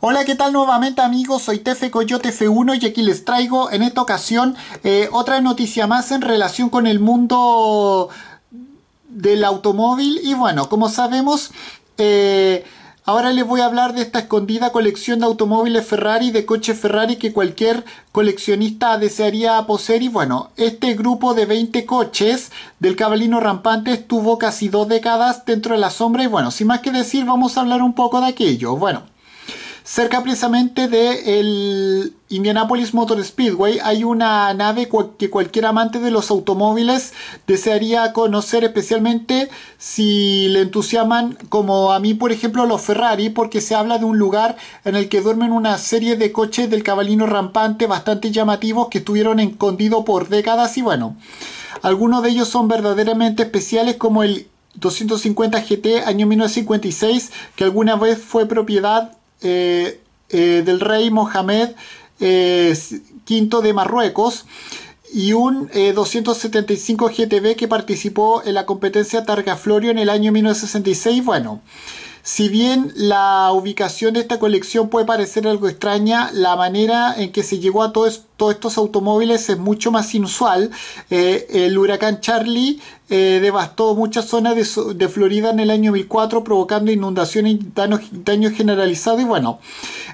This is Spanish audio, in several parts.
Hola, ¿qué tal nuevamente amigos? Soy Tefe Coyote F1 y aquí les traigo en esta ocasión eh, otra noticia más en relación con el mundo del automóvil. Y bueno, como sabemos, eh, ahora les voy a hablar de esta escondida colección de automóviles Ferrari, de coches Ferrari que cualquier coleccionista desearía poseer. Y bueno, este grupo de 20 coches del Cabalino Rampante estuvo casi dos décadas dentro de la sombra. Y bueno, sin más que decir, vamos a hablar un poco de aquello. Bueno. Cerca precisamente del Indianapolis Motor Speedway hay una nave que cualquier amante de los automóviles desearía conocer especialmente si le entusiasman como a mí por ejemplo los Ferrari porque se habla de un lugar en el que duermen una serie de coches del cabalino rampante bastante llamativos que estuvieron escondidos por décadas y bueno, algunos de ellos son verdaderamente especiales como el 250 GT año 1956 que alguna vez fue propiedad eh, eh, del rey Mohamed V eh, de Marruecos y un 275 GTB que participó en la competencia Targa Florio en el año 1966. Bueno, si bien la ubicación de esta colección puede parecer algo extraña, la manera en que se llegó a todos, estos automóviles es mucho más inusual. Eh, el huracán Charlie eh, devastó muchas zonas de, Florida en el año 2004, provocando inundaciones y daños, generalizados. Y bueno,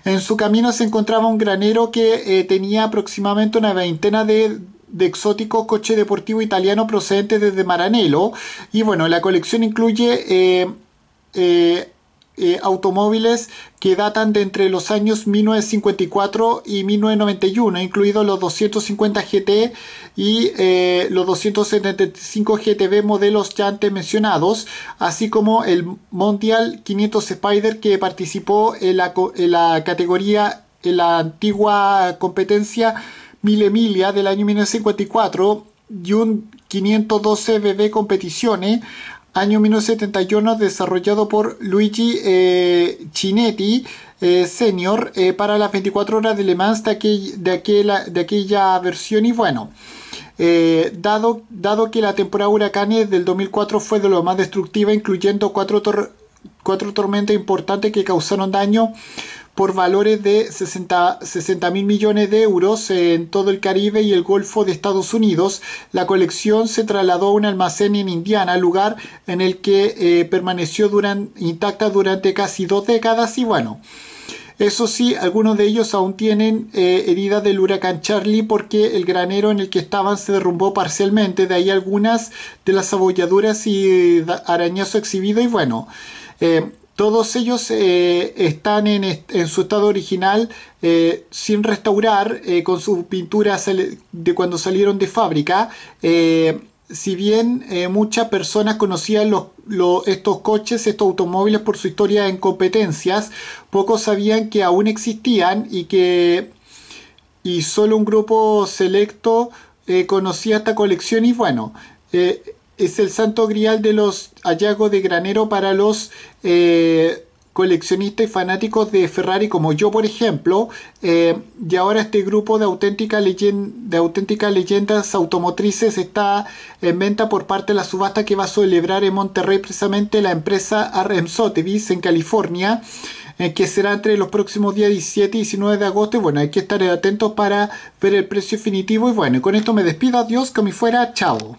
en su camino se encontraba un granero que eh, tenía aproximadamente una veintena de exóticos coches deportivos italianos procedentes desde Maranello. Y bueno, la colección incluye eh, automóviles que datan de entre los años 1954 y 1991, incluidos los 250 GT e y eh, los 275 GTB modelos ya antes mencionados, así como el Mondial 500 Spider que participó en la, categoría, en la antigua competencia Mille Emilia del año 1954 y un 512 BB competiciones, año 1971 desarrollado por Luigi eh, Chinetti eh, Senior eh, para las 24 horas de Le Mans de, de, aquella, versión y bueno dado, dado que la temporada huracanes del 2004 fue de lo más destructiva incluyendo cuatro, cuatro tormentas importantes que causaron daño por valores de 60 mil millones de euros en todo el Caribe y el Golfo de Estados Unidos. La colección se trasladó a un almacén en Indiana, lugar en el que eh, permaneció intacta durante casi dos décadas y bueno. Eso sí, algunos de ellos aún tienen eh, heridas del huracán Charlie porque el granero en el que estaban se derrumbó parcialmente, de ahí algunas de las abolladuras y arañazo exhibido y bueno. Eh, todos ellos eh, están en, su estado original eh, sin restaurar eh, con sus pinturas de cuando salieron de fábrica. si bien muchas personas conocían estos coches, estos automóviles por su historia en competencias, pocos sabían que aún existían y que y solo un grupo selecto conocía esta colección y bueno, es el santo grial de los hallazgos de granero para los eh, coleccionistas y fanáticos de Ferrari como yo por ejemplo eh, y ahora este grupo de auténticas leyendas automotrices está en venta por parte de la subasta que va a celebrar en Monterrey precisamente la empresa RM Sotheby's en California eh, que será entre los próximos días 17 y 19 de agosto y bueno hay que estar atentos para ver el precio definitivo y bueno con esto me despido adiós me fuera chao